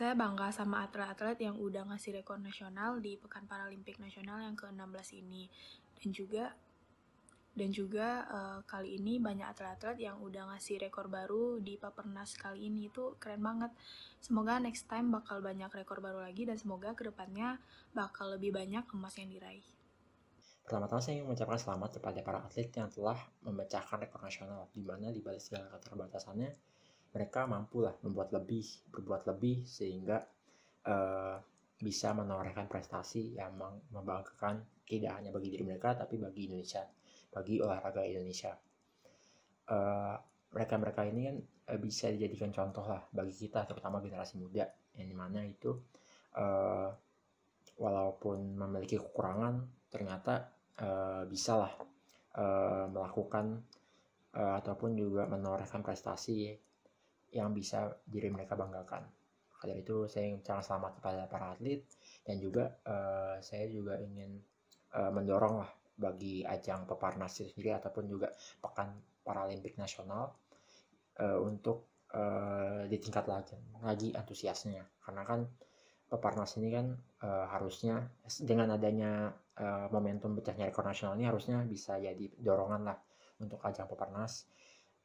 Saya bangga sama atlet-atlet yang udah ngasih rekor nasional di Pekan Paralimpik Nasional yang ke-16 ini. Dan juga dan juga uh, kali ini banyak atlet-atlet yang udah ngasih rekor baru di Papernas kali ini itu keren banget. Semoga next time bakal banyak rekor baru lagi dan semoga kedepannya bakal lebih banyak emas yang diraih. Pertama-tama saya ingin mengucapkan selamat kepada para atlet yang telah memecahkan rekor nasional, di mana di balik segala keterbatasannya, mereka mampulah membuat lebih, berbuat lebih sehingga uh, bisa menorehkan prestasi yang membanggakan tidak hanya bagi diri mereka tapi bagi Indonesia, bagi olahraga Indonesia. Eh, mereka-mereka uh, ini kan eh, bisa dijadikan contoh lah bagi kita terutama generasi muda yang dimana itu uh, walaupun memiliki kekurangan ternyata uh, bisalah uh, melakukan uh, ataupun juga menorehkan prestasi yang bisa diri mereka banggakan. Maka dari itu saya ingin ucapkan selamat kepada para atlet dan juga uh, saya juga ingin uh, mendorong lah bagi ajang peparnas itu sendiri ataupun juga pekan paralimpik nasional uh, untuk uh, ditingkat lagi lagi antusiasnya karena kan peparnas ini kan uh, harusnya dengan adanya uh, momentum pecahnya rekor nasional ini harusnya bisa jadi dorongan lah untuk ajang peparnas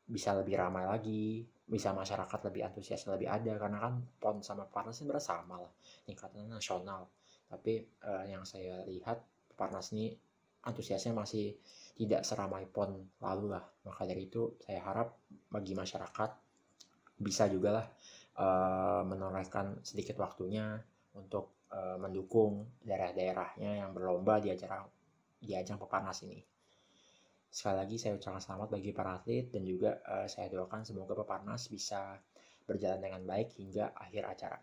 bisa lebih ramai lagi bisa masyarakat lebih antusias lebih ada karena kan pon sama panas ini berasa sama lah tingkatannya nasional tapi uh, yang saya lihat panas ini antusiasnya masih tidak seramai pon lalu lah maka dari itu saya harap bagi masyarakat bisa juga lah uh, menorehkan sedikit waktunya untuk uh, mendukung daerah-daerahnya yang berlomba di acara di ajang peparnas ini Sekali lagi saya ucapkan selamat bagi para atlet dan juga uh, saya doakan semoga peparnas bisa berjalan dengan baik hingga akhir acara.